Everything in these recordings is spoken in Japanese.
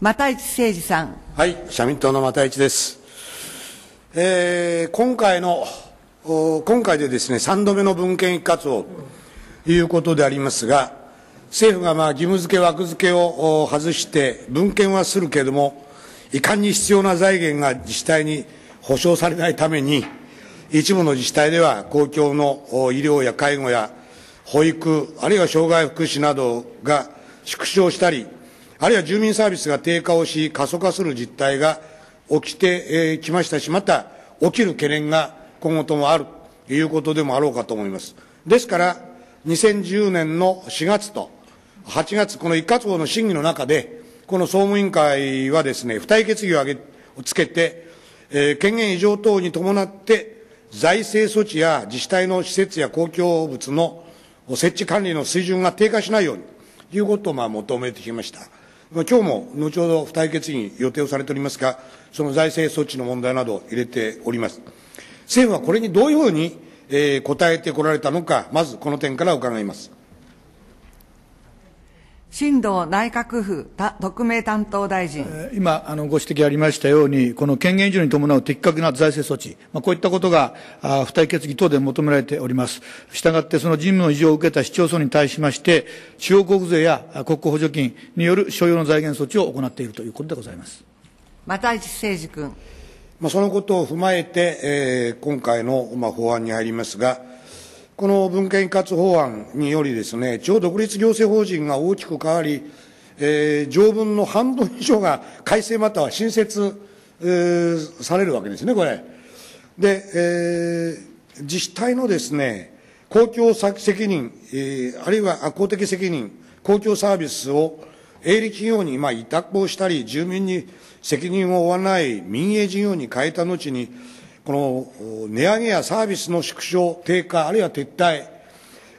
又市誠二さん。はい、社民党の又市です。えー、今回の、今回でですね、3度目の文献一括を、いうことでありますが、政府がまあ義務付け、枠付けを外して、文献はするけれども、遺憾に必要な財源が自治体に保障されないために、一部の自治体では公共の医療や介護や保育、あるいは障害福祉などが縮小したり、あるいは住民サービスが低下をし、過疎化する実態が起きてきましたし、また起きる懸念が今後ともあるということでもあろうかと思います。ですから、2010年の4月と8月、この一括法の審議の中で、この総務委員会はですね、付帯決議をつけて、えー、権限異常等に伴って、財政措置や自治体の施設や公共物の設置管理の水準が低下しないようにということをまあ求めてきました。今日も後ほど付帯決議予定をされておりますが、その財政措置の問題などを入れております。政府はこれにどういうふうに、えー、答えてこられたのか、まずこの点から伺います。新藤内閣府特命担当大臣。今、あの、ご指摘ありましたように、この権限以上に伴う的確な財政措置、まあ、こういったことが、あ付帯決議等で求められております。したがって、その事務の異常を受けた市町村に対しまして、地方国税や国庫補助金による所要の財源措置を行っているということでございます。又市誠二君。まあ、そのことを踏まえて、えー、今回の、まあ、法案に入りますが、この文献一括法案によりですね、地方独立行政法人が大きく変わり、えー、条文の半分以上が改正または新設、えー、されるわけですね、これ。で、えー、自治体のですね、公共責任、えー、あるいは公的責任、公共サービスを営利企業に、まあ、委託をしたり、住民に責任を負わない民営事業に変えた後に、この値上げやサービスの縮小、低下、あるいは撤退、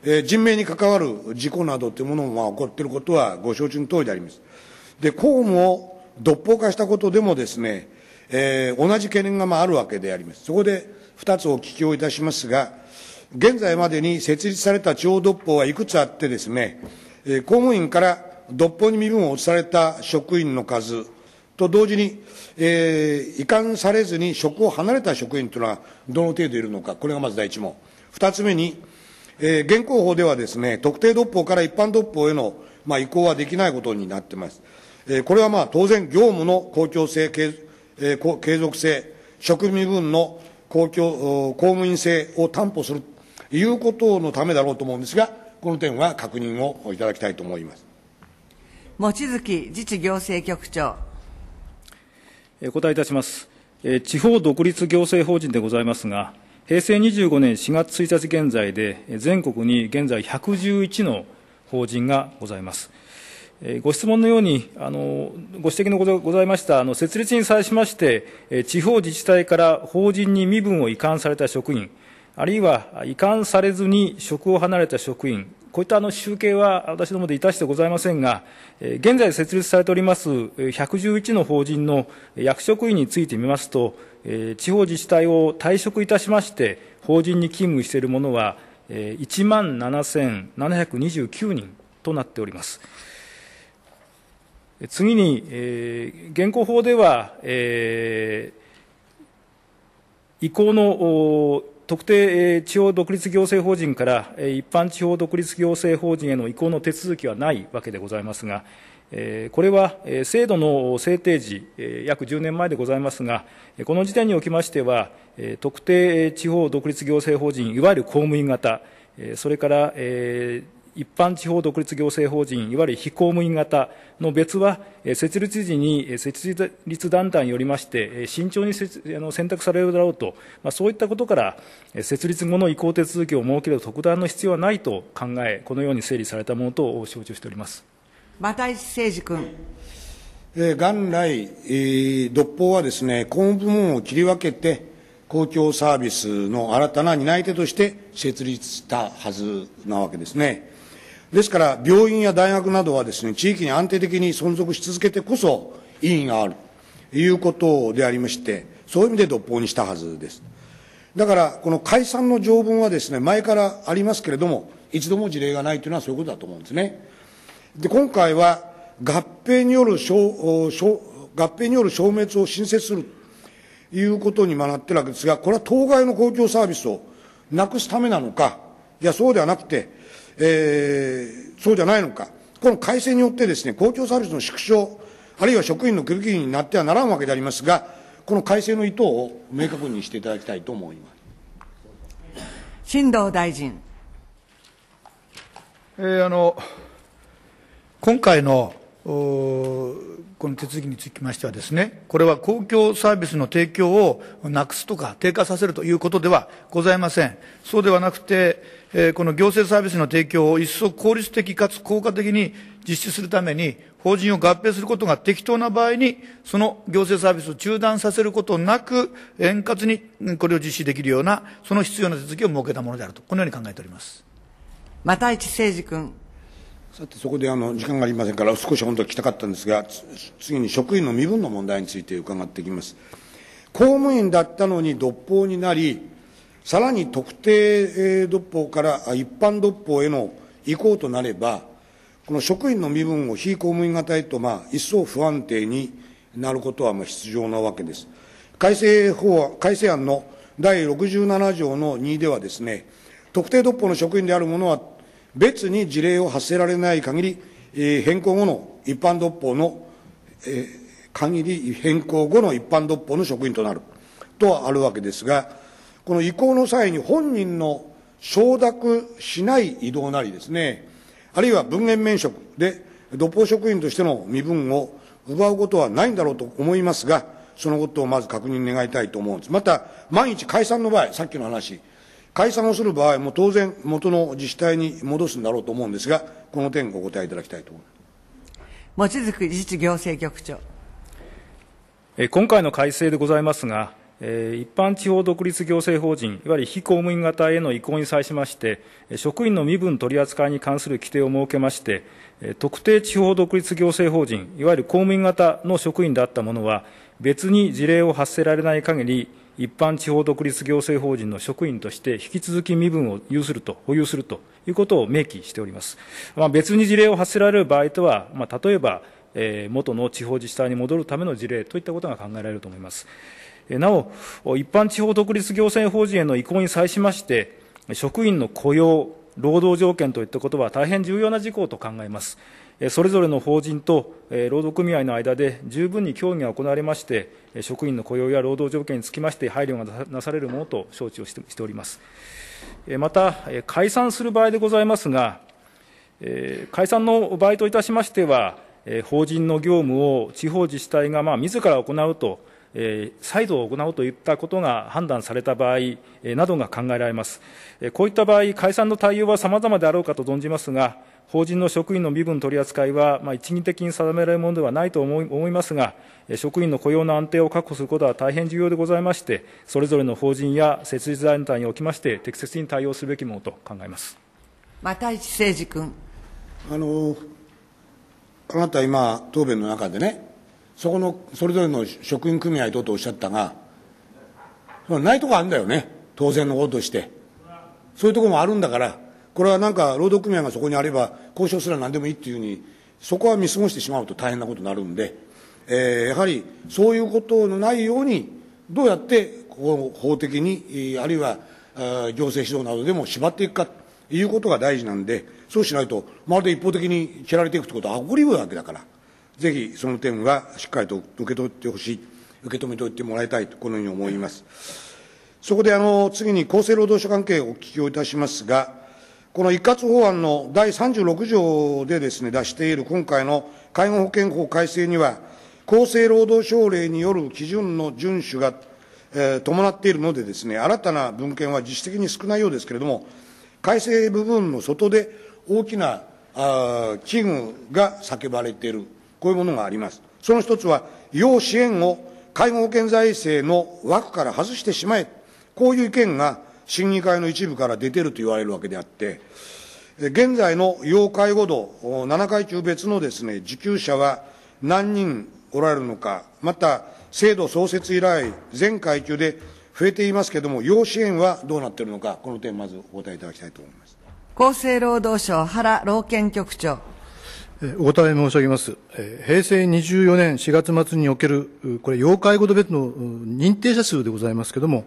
え人命に関わる事故などというものも起こっていることはご承知の通りであります。で、公務を独法化したことでもですね、えー、同じ懸念がまああるわけであります。そこで2つお聞きをいたしますが、現在までに設立された地方独法はいくつあってですね、え公務員から独法に身分を移された職員の数、と同時に、えー、移管されずに職を離れた職員というのはどの程度いるのか、これがまず第一問。二つ目に、えー、現行法ではですね、特定独法から一般独法への、まあ、移行はできないことになっています。えー、これはまあ当然業務の公共性、継,、えー、継続性、職務分の公共公務員性を担保するということのためだろうと思うんですが、この点は確認をいただきたいと思います。望月自治行政局長。お答えいたします。地方独立行政法人でございますが、平成25年4月1日現在で、全国に現在111の法人がございます。ご質問のように、あのご指摘のございましたあの設立に際しまして、地方自治体から法人に身分を移管された職員、あるいは移管されずに職を離れた職員こういったあの集計は私どもでいたしてございませんが、現在設立されております111の法人の役職員についてみますと、地方自治体を退職いたしまして、法人に勤務している者は、1万7729人となっております。次に、え現行法では、えー、移行の特定地方独立行政法人から一般地方独立行政法人への移行の手続きはないわけでございますが、これは制度の制定時、約10年前でございますが、この時点におきましては、特定地方独立行政法人、いわゆる公務員型、それから一般地方独立行政法人、いわゆる非公務員型の別は、設立時に設立団体によりまして、慎重にあの選択されるだろうと、まあ、そういったことから、設立後の移行手続きを設ける特段の必要はないと考え、このように整理されたものと承知しております馬石誠司君。え元来、え独法はですね、公務部門を切り分けて、公共サービスの新たな担い手として設立したはずなわけですね。ですから、病院や大学などはですね、地域に安定的に存続し続けてこそ、意義がある、ということでありまして、そういう意味で独法にしたはずです。だから、この解散の条文はですね、前からありますけれども、一度も事例がないというのはそういうことだと思うんですね。で、今回は、合併による合併による消滅を新設するいうことになってるわけですが、これは当該の公共サービスをなくすためなのか、いや、そうではなくて、えー、そうじゃないのか。この改正によってですね、公共サービスの縮小、あるいは職員の切りになってはならんわけでありますが、この改正の意図を明確にしていただきたいと思います。新藤大臣。えー、あの、今回のこの手続きにつきましてはですね、これは公共サービスの提供をなくすとか低下させるということではございません。そうではなくて、えこの行政サービスの提供を一層効率的かつ効果的に実施するために、法人を合併することが適当な場合に、その行政サービスを中断させることなく、円滑にこれを実施できるような、その必要な手続きを設けたものであると、このように考えております。又市誠二君。さて、そこであの時間がありませんから、少し本当聞きたかったんですが、次に職員の身分の問題について伺っていきます。公務員だったのに独法になり、さらに特定独法から一般独法への移行となれば、この職員の身分を非公務員型へと、まあ、一層不安定になることはまあ必要なわけです。改正法改正案の第67条の2ではですね、特定独法の職員である者は別に事例を発せられない限り、え変更後の一般独法の、え限り変更後の一般独法の職員となるとはあるわけですが、この移行の際に本人の承諾しない移動なりですね、あるいは文言免職で、土法職員としての身分を奪うことはないんだろうと思いますが、そのことをまず確認願いたいと思うんです。また、万一解散の場合、さっきの話、解散をする場合も当然元の自治体に戻すんだろうと思うんですが、この点ご答えいただきたいと思います。望月自治行政局長。今回の改正でございますが、一般地方独立行政法人、いわゆる非公務員型への移行に際しまして、職員の身分取り扱いに関する規定を設けまして、特定地方独立行政法人、いわゆる公務員型の職員であった者は、別に事例を発せられない限り、一般地方独立行政法人の職員として引き続き身分を有すると、保有するということを明記しております。まあ、別に事例を発せられる場合とは、まあ、例えば、えー、元の地方自治体に戻るための事例といったことが考えられると思います。なお、一般地方独立行政法人への移行に際しまして、職員の雇用、労働条件といったことは大変重要な事項と考えます。それぞれの法人と労働組合の間で十分に協議が行われまして、職員の雇用や労働条件につきまして配慮がなされるものと承知をしております。また、解散する場合でございますが、解散の場合といたしましては、法人の業務を地方自治体がまあ自ら行うと再度行おうといったことが判断された場合などが考えられます。こういった場合、解散の対応はさまざまであろうかと存じますが、法人の職員の身分取り扱いは、まあ、一義的に定められるものではないと思いますが、職員の雇用の安定を確保することは大変重要でございまして、それぞれの法人や設立団体におきまして、適切に対応すべきものと考えますた一誠二君あのあなた、今、答弁の中でね、そこのそれぞれの職員組合ととおっしゃったが、ないとこあるんだよね、当然のこととして。そういうとこもあるんだから、これはなんか労働組合がそこにあれば、交渉すら何でもいいっていうふうに、そこは見過ごしてしまうと大変なことになるんで、えー、やはりそういうことのないように、どうやって法的に、あるいは行政指導などでも縛っていくかということが大事なんで、そうしないと、まるで一方的に切られていくということは起こりうるわけだから。ぜひその点はしっかりと受け取ってほしい、受け止めておいてもらいたいと、このように思います。そこであの次に厚生労働省関係をお聞きをいたしますが、この一括法案の第36条でです、ね、出している今回の介護保険法改正には、厚生労働省令による基準の遵守が、えー、伴っているのでです、ね、新たな文献は自主的に少ないようですけれども、改正部分の外で大きなあ危惧が叫ばれているこういうものがあります。その一つは、要支援を介護保険財政の枠から外してしまえ。こういう意見が審議会の一部から出てると言われるわけであって、現在の要介護度、7回中別のですね、受給者は何人おられるのか、また、制度創設以来、全階級で増えていますけれども、要支援はどうなっているのか、この点、まずお答えいただきたいと思います厚生労働省、原老健局長。お答え申し上げます。平成24年4月末における、これ、要介護度別の認定者数でございますけれども、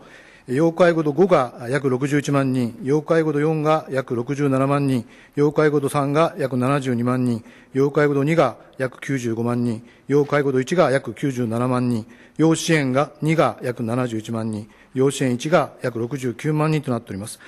要介護度5が約61万人、要介護度4が約67万人、要介護度3が約72万人、要介護度2が約95万人、要介護度1が約97万人、要支援が2が約71万人、養子園一が約69万人となっております。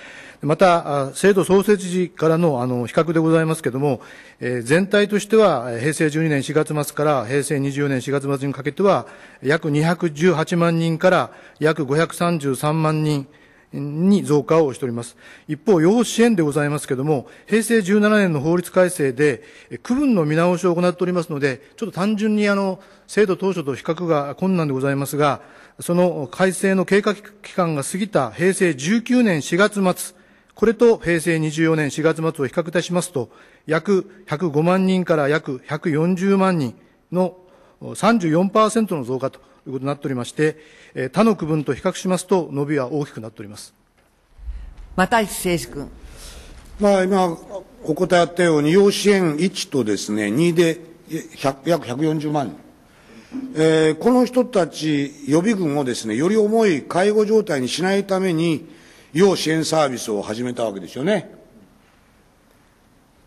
また、制度創設時からのあの比較でございますけれども、えー、全体としては、平成12年4月末から平成24年4月末にかけては、約218万人から約533万人、に増加をしております。一方、養護支援でございますけれども、平成17年の法律改正で、区分の見直しを行っておりますので、ちょっと単純にあの、制度当初と比較が困難でございますが、その改正の経過期間が過ぎた平成19年4月末、これと平成24年4月末を比較いたしますと、約105万人から約140万人の34%の増加とということになっておりまして、え他の区分と比較しますと、伸びは大きくなっております又石誠司君。まあ、今、お答えあったように、要支援1とですね、2で約140万人。えー、この人たち予備軍をですね、より重い介護状態にしないために、要支援サービスを始めたわけですよね。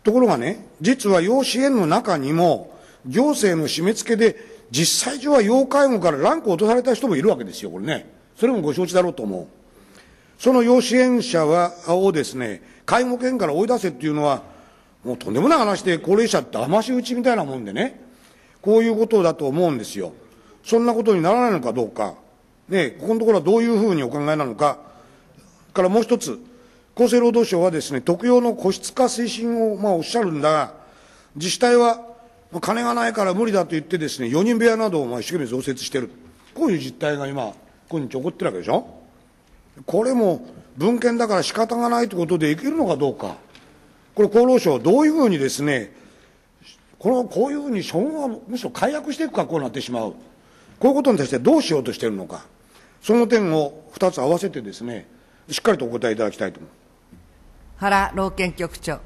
ところがね、実は要支援の中にも、行政の締め付けで実際上は要介護からランクを落とされた人もいるわけですよ、これね。それもご承知だろうと思う。その要支援者はをですね、介護権から追い出せっていうのは、もうとんでもない話で、高齢者って騙し討ちみたいなもんでね、こういうことだと思うんですよ。そんなことにならないのかどうか、ね、ここのところはどういうふうにお考えなのか、からもう一つ、厚生労働省はですね、特養の個室化推進を、まあ、おっしゃるんだが、自治体は金がないから無理だと言ってですね、4人部屋などをまあ一生懸命増設してる。こういう実態が今、今日起こってるわけでしょこれも文献だから仕方がないということでいけるのかどうか。これ厚労省どういうふうにですね、このこういうふうに処分はむしろ解約していくかこうなってしまう。こういうことに対してどうしようとしているのか。その点を2つ合わせてですね、しっかりとお答えいただきたいと思原老健局長。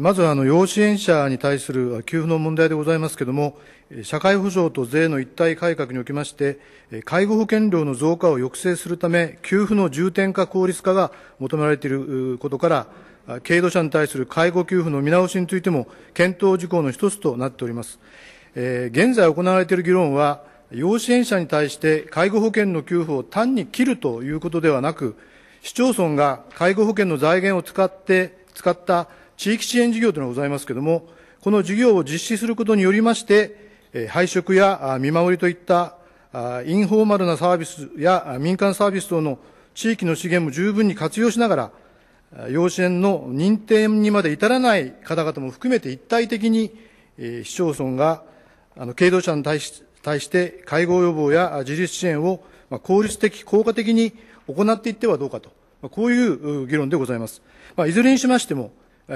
まずあの養子縁者に対する給付の問題でございますけれども、社会保障と税の一体改革におきまして、介護保険料の増加を抑制するため、給付の重点化、効率化が求められていることから、軽度者に対する介護給付の見直しについても、検討事項の一つとなっております。現在行われている議論は、養子縁者に対して介護保険の給付を単に切るということではなく、市町村が介護保険の財源を使って、使った地域支援事業というのがございますけれども、この事業を実施することによりまして、配食や見守りといったインフォーマルなサービスや民間サービス等の地域の資源も十分に活用しながら、養子縁の認定にまで至らない方々も含めて一体的に市町村が経営者に対し対して介護予防や自立支援を効率的、効果的に行っていってはどうかと、こういう議論でございます。まあ、いずれにしましても、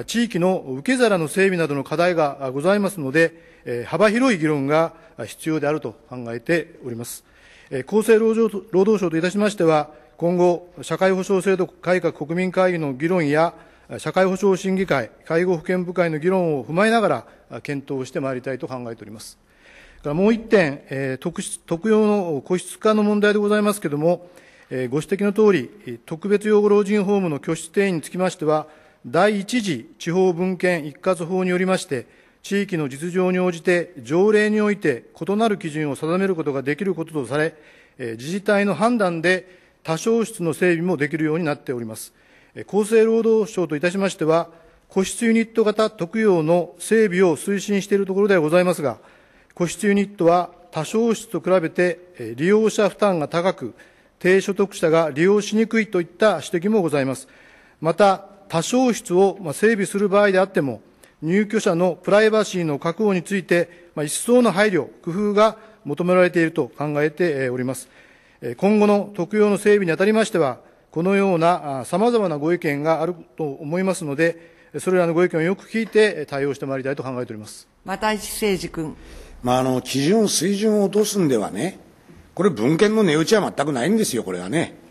地域の受け皿の整備などの課題がございますので、幅広い議論が必要であると考えております。厚生労働省といたしましては、今後、社会保障制度改革国民会議の議論や、社会保障審議会、介護保険部会の議論を踏まえながら、検討してまいりたいと考えております。もう一点、特用の個室化の問題でございますけれども、ご指摘のとおり、特別養護老人ホームの居室定員につきましては、第一次地方分権一括法によりまして、地域の実情に応じて条例において異なる基準を定めることができることとされ、自治体の判断で多少室の整備もできるようになっております。厚生労働省といたしましては、個室ユニット型特養の整備を推進しているところではございますが、個室ユニットは多少室と比べて利用者負担が高く、低所得者が利用しにくいといった指摘もございます。また、多少室を整備する場合であっても、入居者のプライバシーの確保について、一層の配慮、工夫が求められていると考えております。今後の特養の整備にあたりましては、このようなさまざまなご意見があると思いますので、それらのご意見をよく聞いて対応してまいりたいと考えております。又石誠二君。まあ、あの、基準、水準を落とすんではね、これ文献の値打ちは全くないんですよ、これはね。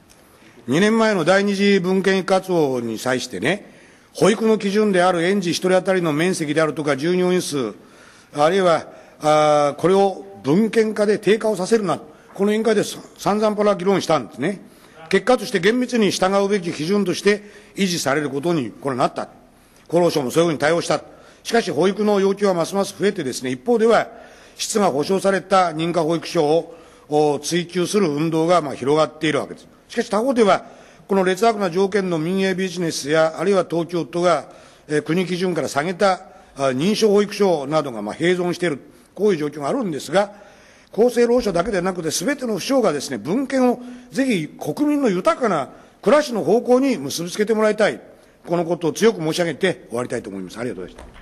2年前の第二次文献活動に際してね、保育の基準である園児1人当たりの面積であるとか、従業員数、あるいはあこれを文献化で低下をさせるな、この委員会で散々パラ議論したんですね。結果として厳密に従うべき基準として維持されることにこれなった。厚労省もそういうふうに対応した。しかし保育の要求はますます増えてですね、一方では質が保障された認可保育所を追求する運動がまあ広がっているわけです。しかし他方では、この劣悪な条件の民営ビジネスや、あるいは東京都が、えー、国基準から下げた認証保育所などがまあ併存している、こういう状況があるんですが、厚生労働省だけでなくて、すべての府省がですね、文献をぜひ国民の豊かな暮らしの方向に結びつけてもらいたい、このことを強く申し上げて終わりたいと思います。ありがとうございました。